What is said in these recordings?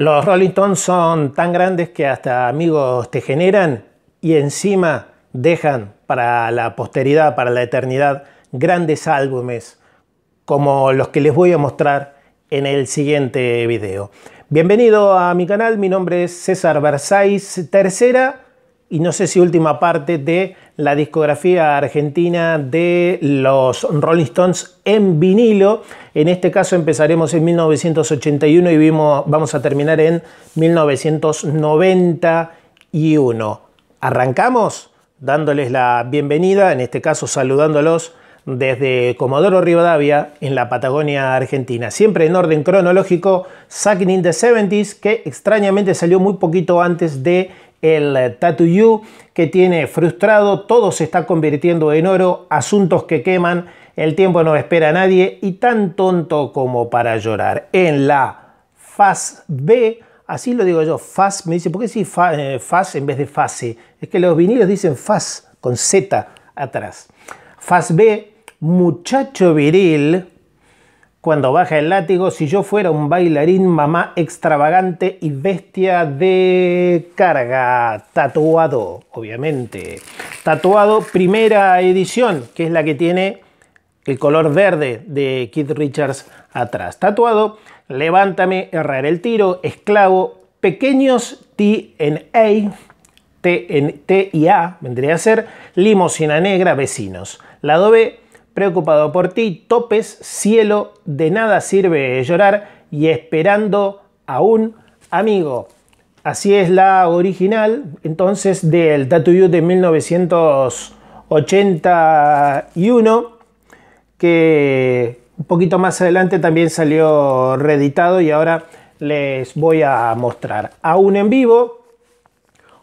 Los Rolling Stones son tan grandes que hasta amigos te generan y encima dejan para la posteridad, para la eternidad, grandes álbumes como los que les voy a mostrar en el siguiente video. Bienvenido a mi canal, mi nombre es César Versailles, tercera y no sé si última parte de la discografía argentina de los Rolling Stones en vinilo. En este caso empezaremos en 1981 y vimos, vamos a terminar en 1991. Arrancamos dándoles la bienvenida, en este caso saludándolos desde Comodoro Rivadavia en la Patagonia Argentina. Siempre en orden cronológico, Sacking in the 70s, que extrañamente salió muy poquito antes de el Tatuyu que tiene frustrado, todo se está convirtiendo en oro, asuntos que queman, el tiempo no espera a nadie y tan tonto como para llorar. En la faz B, así lo digo yo, faz, me dice, ¿por qué si fa, eh, en vez de fase? Es que los vinilos dicen faz con Z atrás. Faz B, muchacho viril, cuando baja el látigo, si yo fuera un bailarín mamá extravagante y bestia de carga, tatuado, obviamente. Tatuado primera edición, que es la que tiene el color verde de Keith Richards atrás. Tatuado, levántame, errar el tiro, esclavo, pequeños T en A, T T y A, vendría a ser, limosina negra, vecinos. La B preocupado por ti, topes, cielo, de nada sirve llorar y esperando a un amigo. Así es la original, entonces, del Tattoo You de 1981, que un poquito más adelante también salió reeditado y ahora les voy a mostrar. Aún en vivo,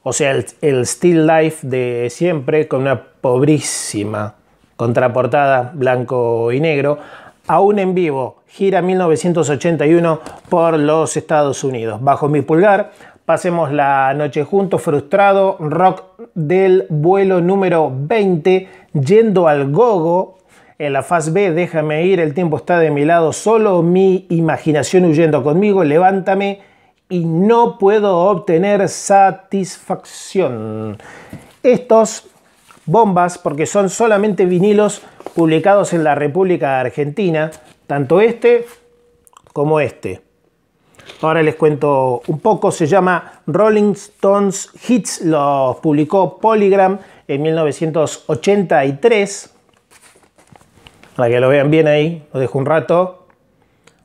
o sea, el, el still life de siempre con una pobrísima contraportada blanco y negro, aún en vivo, gira 1981 por los Estados Unidos. Bajo mi pulgar, pasemos la noche juntos, frustrado, rock del vuelo número 20, yendo al gogo. En la fase B, déjame ir, el tiempo está de mi lado, solo mi imaginación huyendo conmigo, levántame y no puedo obtener satisfacción. Estos bombas, porque son solamente vinilos publicados en la República Argentina, tanto este como este. Ahora les cuento un poco, se llama Rolling Stones Hits, los publicó Polygram en 1983. Para que lo vean bien ahí, lo dejo un rato.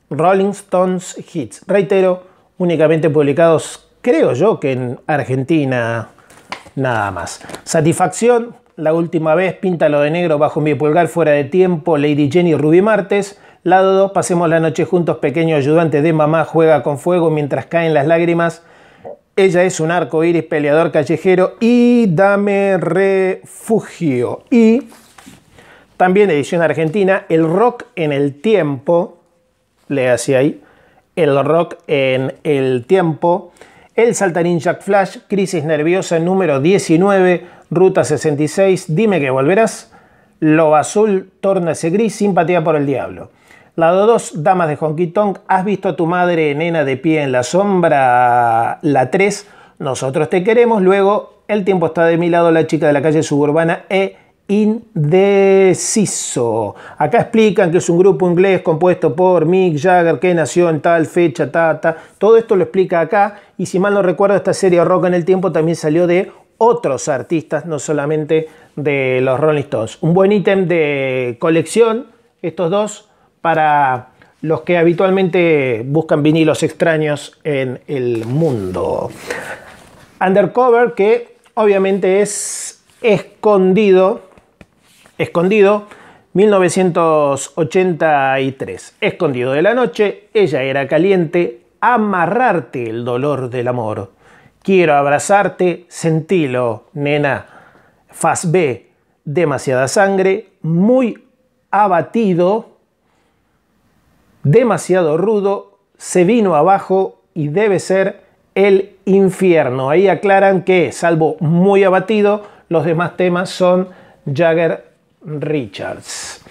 Rolling Stones Hits, reitero, únicamente publicados, creo yo, que en Argentina nada más. Satisfacción la última vez, Píntalo de negro bajo mi pulgar fuera de tiempo, Lady Jenny Ruby Martes. Lado 2, Pasemos la noche juntos, pequeño ayudante de mamá, juega con fuego mientras caen las lágrimas. Ella es un arco iris peleador callejero y Dame Refugio. Y también edición argentina, El Rock en el Tiempo, le hacia ahí, El Rock en el Tiempo el Saltarín Jack Flash, Crisis Nerviosa número 19, Ruta 66, Dime que volverás, Lo Azul, Tórnase Gris, Simpatía por el Diablo. Lado 2, Damas de Honky Tonk, Has visto a tu madre nena de pie en la sombra, la 3, Nosotros te queremos, luego El tiempo está de mi lado, La chica de la calle suburbana e indeciso. Acá explican que es un grupo inglés compuesto por Mick Jagger que nació en tal fecha, ta Ta. Todo esto lo explica acá y si mal no recuerdo esta serie Rock en el Tiempo también salió de otros artistas, no solamente de los Rolling Stones. Un buen ítem de colección, estos dos, para los que habitualmente buscan vinilos extraños en el mundo. Undercover, que obviamente es escondido Escondido, 1983. Escondido de la noche, ella era caliente, amarrarte el dolor del amor. Quiero abrazarte, sentilo, nena. Faz B, demasiada sangre, muy abatido, demasiado rudo, se vino abajo y debe ser el infierno. Ahí aclaran que, salvo muy abatido, los demás temas son Jagger Richards.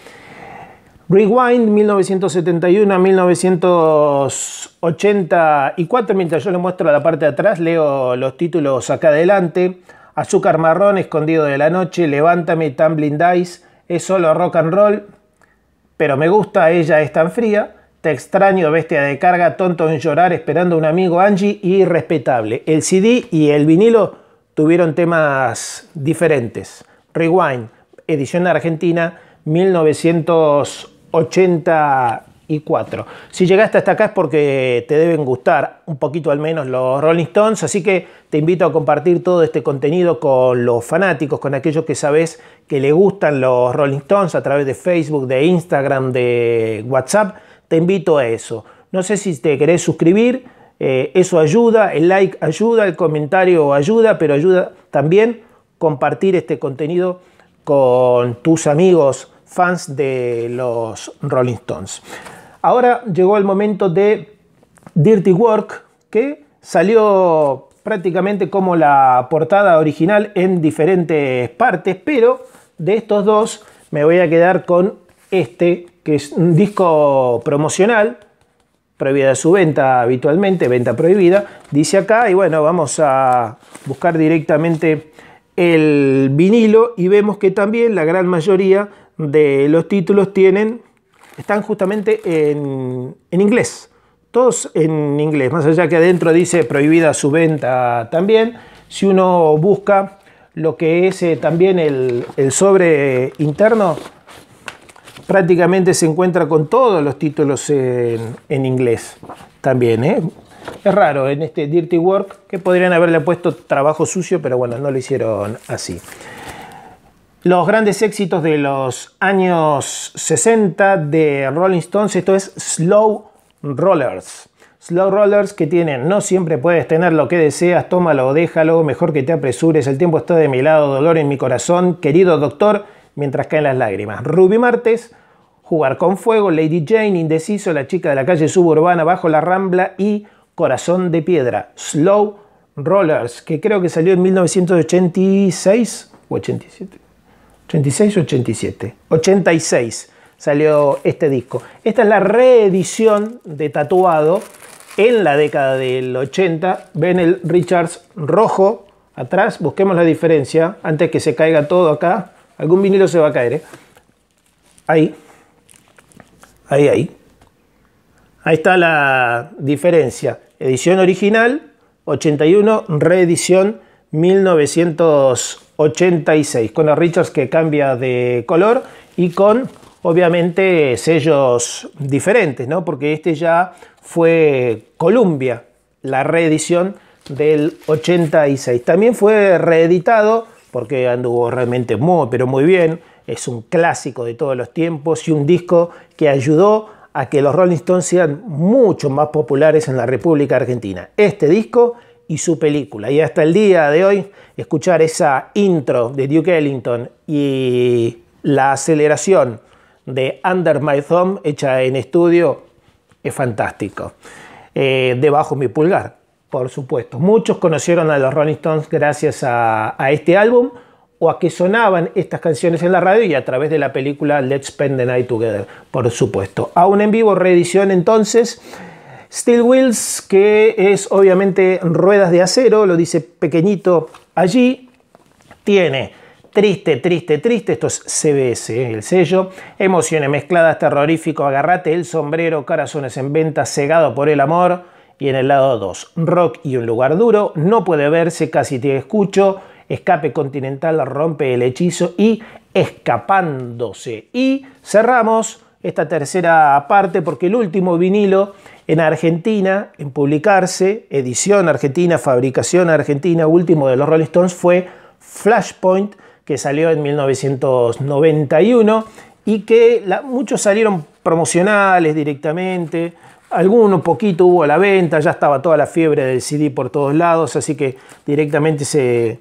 Rewind 1971 a 1984. Mientras yo le muestro la parte de atrás, leo los títulos acá adelante. Azúcar marrón, escondido de la noche, levántame, tumbling dice, es solo rock and roll, pero me gusta, ella es tan fría, te extraño, bestia de carga, tonto en llorar, esperando un amigo Angie irrespetable El CD y el vinilo tuvieron temas diferentes. Rewind, edición argentina 1984. Si llegaste hasta acá es porque te deben gustar un poquito al menos los Rolling Stones, así que te invito a compartir todo este contenido con los fanáticos, con aquellos que sabes que le gustan los Rolling Stones a través de Facebook, de Instagram, de WhatsApp. Te invito a eso. No sé si te querés suscribir, eh, eso ayuda, el like ayuda, el comentario ayuda, pero ayuda también compartir este contenido con tus amigos fans de los Rolling Stones. Ahora llegó el momento de Dirty Work, que salió prácticamente como la portada original en diferentes partes, pero de estos dos me voy a quedar con este, que es un disco promocional, prohibida su venta habitualmente, venta prohibida, dice acá, y bueno, vamos a buscar directamente el vinilo y vemos que también la gran mayoría de los títulos tienen, están justamente en, en inglés. Todos en inglés, más allá que adentro dice prohibida su venta también. Si uno busca lo que es eh, también el, sobre interno, prácticamente se encuentra con todos los títulos en, en inglés también. ¿eh? Es raro en este Dirty Work que podrían haberle puesto trabajo sucio, pero bueno, no lo hicieron así. Los grandes éxitos de los años 60 de Rolling Stones, esto es Slow Rollers. Slow Rollers que tienen, no siempre puedes tener lo que deseas, tómalo o déjalo, mejor que te apresures, el tiempo está de mi lado, dolor en mi corazón, querido doctor, mientras caen las lágrimas. Ruby Martes, Jugar con Fuego, Lady Jane, Indeciso, La Chica de la Calle Suburbana, Bajo la Rambla y Corazón de Piedra, Slow Rollers, que creo que salió en 1986 o 87. 86 o 87. 86 salió este disco. Esta es la reedición de Tatuado en la década del 80. Ven el Richards rojo atrás. Busquemos la diferencia antes que se caiga todo acá. Algún vinilo se va a caer. ¿eh? Ahí. Ahí, ahí. Ahí está la diferencia. Edición original 81, reedición 1986, con los Richards que cambia de color y con obviamente sellos diferentes, ¿no? Porque este ya fue Columbia, la reedición del 86. También fue reeditado porque anduvo realmente muy, pero muy bien. Es un clásico de todos los tiempos y un disco que ayudó a que los Rolling Stones sean mucho más populares en la República Argentina. Este disco y su película. Y hasta el día de hoy, escuchar esa intro de Duke Ellington y la aceleración de Under My Thumb hecha en estudio es fantástico. Eh, debajo mi pulgar, por supuesto. Muchos conocieron a los Rolling Stones gracias a este álbum o a que sonaban estas canciones en la radio y a través de la película Let's Spend the Night Together, por supuesto. Aún en vivo, reedición entonces. Steel Wheels, que es obviamente ruedas de acero, lo dice pequeñito allí, tiene triste, triste, triste, esto es CBS, ¿eh? el sello, emociones mezcladas, terrorífico, agarrate el sombrero, corazones en venta, cegado por el amor, y en el lado 2, rock y un lugar duro, no puede verse, casi te escucho, Escape Continental rompe el hechizo y escapándose. Y cerramos esta tercera parte porque el último vinilo en Argentina, en publicarse, edición argentina, fabricación argentina, último de los Rolling Stones fue Flashpoint, que salió en 1991 y que muchos salieron promocionales directamente, algunos poquito hubo a la venta, ya estaba toda la fiebre del CD por todos lados, así que directamente se,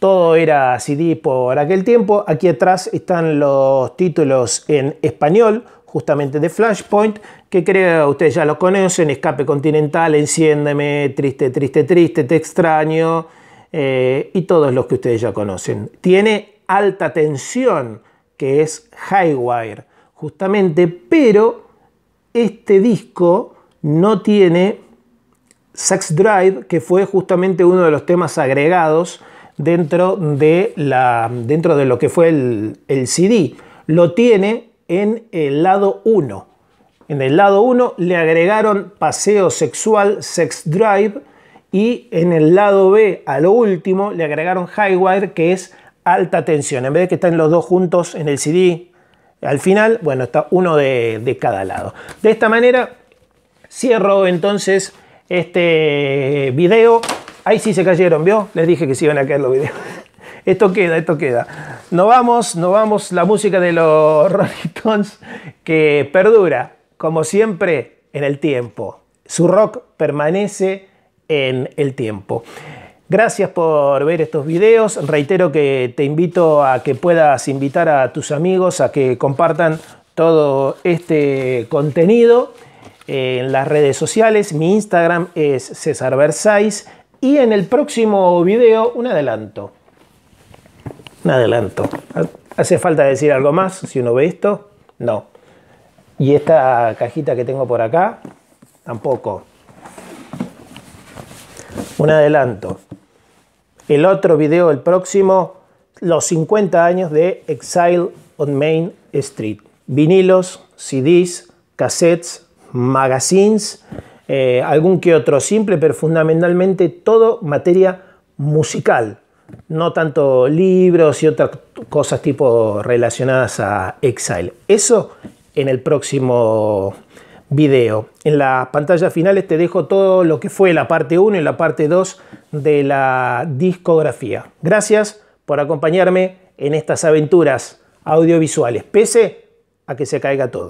todo era CD por aquel tiempo. Aquí atrás están los títulos en español, justamente de Flashpoint, que creo que ustedes ya lo conocen, Escape Continental, Enciéndeme, Triste, Triste, Triste, Te extraño, eh, y todos los que ustedes ya conocen. Tiene alta tensión, que es Highwire, justamente, pero este disco no tiene Sex Drive, que fue justamente uno de los temas agregados dentro de, la, dentro de lo que fue el, CD. Lo tiene en el lado 1. En el lado 1 le agregaron Paseo Sexual, Sex Drive, y en el lado B, a lo último, le agregaron High Wire, que es alta tensión. En vez de que estén los dos juntos en el CD al final, bueno, está uno de, de cada lado. De esta manera, cierro entonces este video Ahí sí se cayeron, ¿vio? Les dije que se iban a caer los videos. Esto queda, esto queda. No vamos, no vamos. La música de los Rolling que perdura, como siempre, en el tiempo. Su rock permanece en el tiempo. Gracias por ver estos videos. Reitero que te invito a que puedas invitar a tus amigos a que compartan todo este contenido en las redes sociales. Mi Instagram es César Versailles. Y en el próximo video, un adelanto. Un adelanto. ¿Hace falta decir algo más si uno ve esto? No. Y esta cajita que tengo por acá, tampoco. Un adelanto. El otro video, el próximo, los 50 años de Exile on Main Street. Vinilos, CDs, cassettes, magazines eh, algún que otro simple, pero fundamentalmente todo materia musical, no tanto libros y otras cosas tipo relacionadas a Exile. Eso en el próximo video. En las pantallas finales te dejo todo lo que fue la parte 1 y la parte 2 de la discografía. Gracias por acompañarme en estas aventuras audiovisuales, pese a que se caiga todo.